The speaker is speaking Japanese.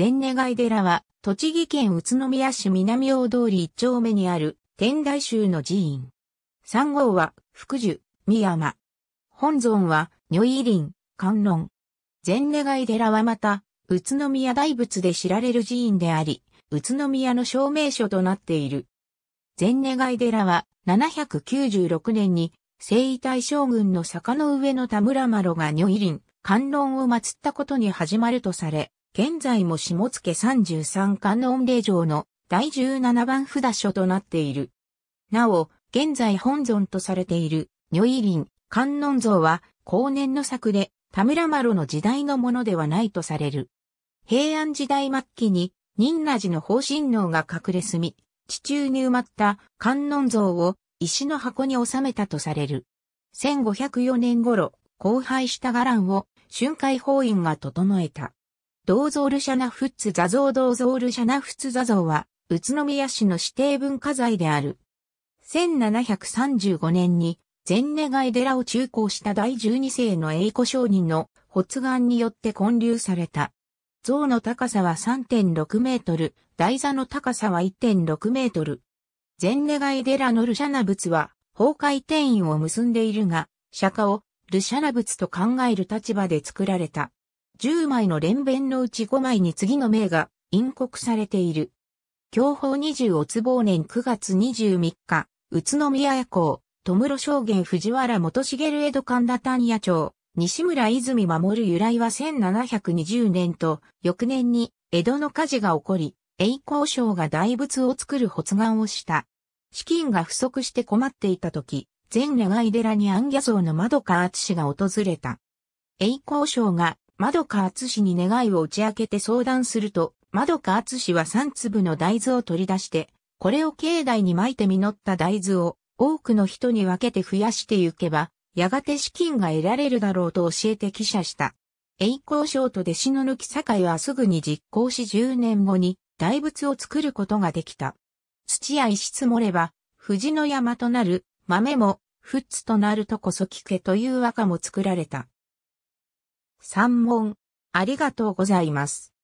全願い寺は、栃木県宇都宮市南大通り一丁目にある、天台宗の寺院。三号は、福寿、三山。本尊は、如意林、観音。全願い寺はまた、宇都宮大仏で知られる寺院であり、宇都宮の証明書となっている。全願い寺は、796年に、征夷大将軍の坂の上の田村麻呂が如意林、観音を祀ったことに始まるとされ、現在も下野33観音霊場の第17番札所となっている。なお、現在本尊とされている、如意林観音像は、後年の作で、田村麻呂の時代のものではないとされる。平安時代末期に、仁和寺の方針能が隠れ住み、地中に埋まった観音像を石の箱に収めたとされる。1504年頃、荒廃した伽藍を、春海法院が整えた。銅像ルシャナフッツ座像銅像ルシャナフッツ座像は、宇都宮市の指定文化財である。1735年に、全願い寺を中興した第12世の栄子商人の発願によって建立された。像の高さは3.6メートル、台座の高さは1.6メートル。全願い寺のルシャナ仏は、崩壊転移を結んでいるが、釈迦をルシャナ仏と考える立場で作られた。10枚の連弁のうち5枚に次の名が印刻されている。享保20おう年9月23日、宇都宮夜行、戸室証言藤原元茂江戸神田丹野町、西村泉守由来は1720年と、翌年に江戸の火事が起こり、栄光賞が大仏を作る発願をした。資金が不足して困っていた時、全願い寺に安家荘の窓か厚氏が訪れた。栄光省が窓か厚氏に願いを打ち明けて相談すると、窓か厚氏は三粒の大豆を取り出して、これを境内に巻いて実った大豆を多くの人に分けて増やしてゆけば、やがて資金が得られるだろうと教えて記者した。栄光賞と弟子の抜き堺はすぐに実行し10年後に大仏を作ることができた。土や石積もれば、藤の山となる、豆も、フッツとなるとこそ聞けという和歌も作られた。三問、ありがとうございます。